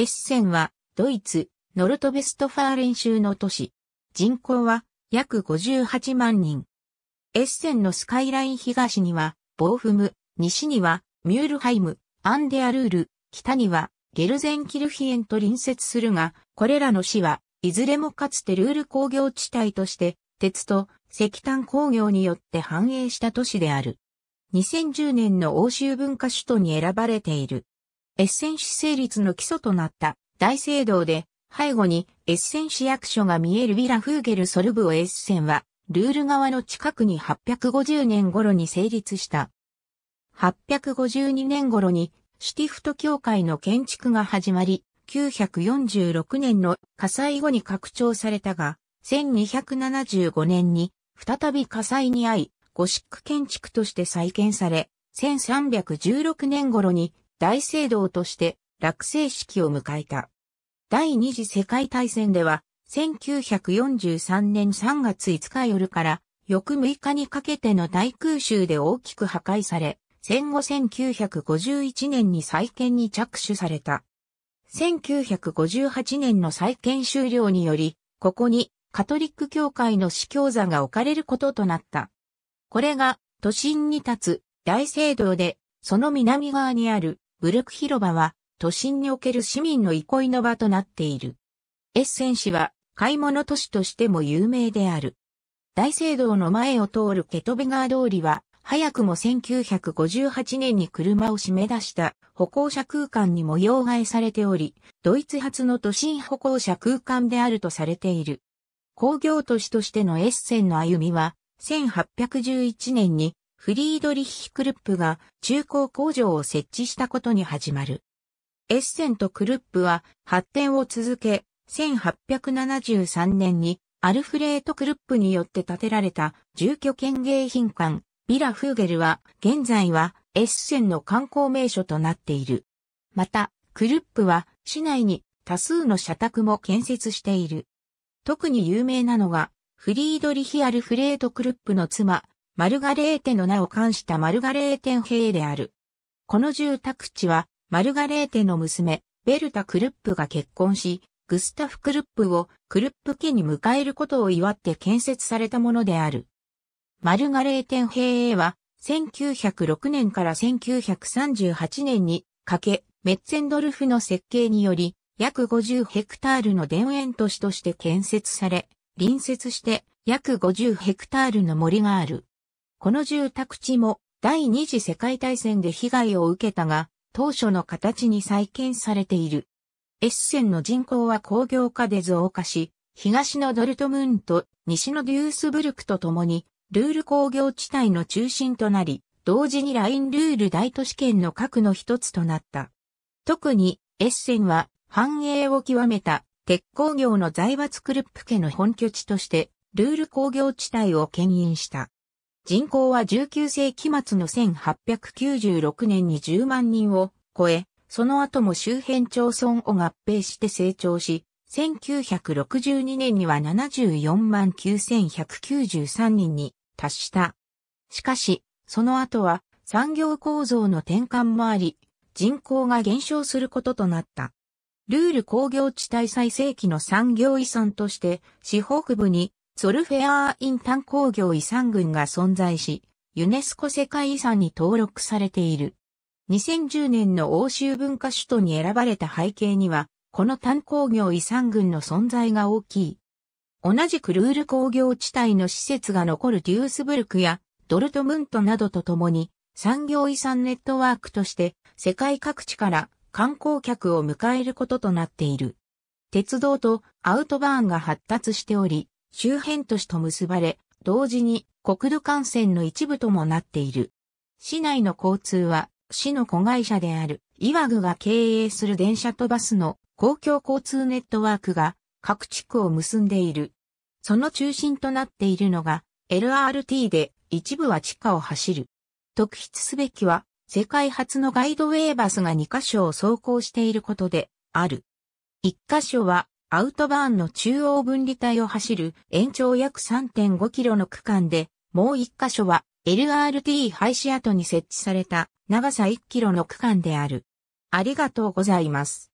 エッセンは、ドイツ、ノルトベストファーレン州の都市。人口は、約58万人。エッセンのスカイライン東には、ボーフム、西には、ミュールハイム、アンデアルール、北には、ゲルゼンキルヒエンと隣接するが、これらの市は、いずれもかつてルール工業地帯として、鉄と石炭工業によって繁栄した都市である。2010年の欧州文化首都に選ばれている。エッセン市成立の基礎となった大聖堂で、背後にエッセン市役所が見えるヴィラフーゲルソルブオエッセンは、ルール側の近くに850年頃に成立した。852年頃にシティフト教会の建築が始まり、946年の火災後に拡張されたが、1275年に再び火災に遭い、ゴシック建築として再建され、1316年頃に大聖堂として落成式を迎えた。第二次世界大戦では、1943年3月5日夜から翌6日にかけての大空襲で大きく破壊され、戦後1951年に再建に着手された。1958年の再建終了により、ここにカトリック教会の司教座が置かれることとなった。これが都心に立つ大聖堂で、その南側にあるブルク広場は都心における市民の憩いの場となっている。エッセン市は買い物都市としても有名である。大聖堂の前を通るケトベ川通りは、早くも1958年に車を締め出した歩行者空間に模様替えされており、ドイツ初の都心歩行者空間であるとされている。工業都市としてのエッセンの歩みは、1811年にフリードリッヒ・クルップが中古工場を設置したことに始まる。エッセンとクルップは発展を続け、1873年にアルフレート・クルップによって建てられた住居兼芸品館、ビラ・フーゲルは現在はエッセンの観光名所となっている。また、クルップは市内に多数の社宅も建設している。特に有名なのが、フリードリヒ・アルフレート・クルップの妻、マルガレーテの名を冠したマルガレーテン兵である。この住宅地は、マルガレーテの娘、ベルタ・クルップが結婚し、グスタフ・クルップをクルップ家に迎えることを祝って建設されたものである。マルガレーテン兵は、1906年から1938年にかけ、メッツェンドルフの設計により、約50ヘクタールの田園都市として建設され、隣接して約50ヘクタールの森がある。この住宅地も第二次世界大戦で被害を受けたが、当初の形に再建されている。エッセンの人口は工業化で増加し、東のドルトムーンと西のデュースブルクと共に、ルール工業地帯の中心となり、同時にラインルール大都市圏の核の一つとなった。特に、エッセンは繁栄を極めた鉄工業の財閥クルップ家の本拠地として、ルール工業地帯を牽引した。人口は19世紀末の1896年に10万人を超え、その後も周辺町村を合併して成長し、1962年には74万9193人に達した。しかし、その後は産業構造の転換もあり、人口が減少することとなった。ルール工業地帯最盛期の産業遺産として、四北部にソルフェアーイン炭鉱業遺産群が存在し、ユネスコ世界遺産に登録されている。2010年の欧州文化首都に選ばれた背景には、この炭鉱業遺産群の存在が大きい。同じくルール工業地帯の施設が残るデュースブルクやドルトムントなどとともに産業遺産ネットワークとして世界各地から観光客を迎えることとなっている。鉄道とアウトバーンが発達しており、周辺都市と結ばれ、同時に国土幹線の一部ともなっている。市内の交通は、市の子会社である、岩具が経営する電車とバスの公共交通ネットワークが各地区を結んでいる。その中心となっているのが LRT で一部は地下を走る。特筆すべきは世界初のガイドウェイバスが2カ所を走行していることである。1カ所はアウトバーンの中央分離帯を走る延長約3.5キロの区間で、もう一箇所は LRT 廃止跡に設置された長さ1キロの区間である。ありがとうございます。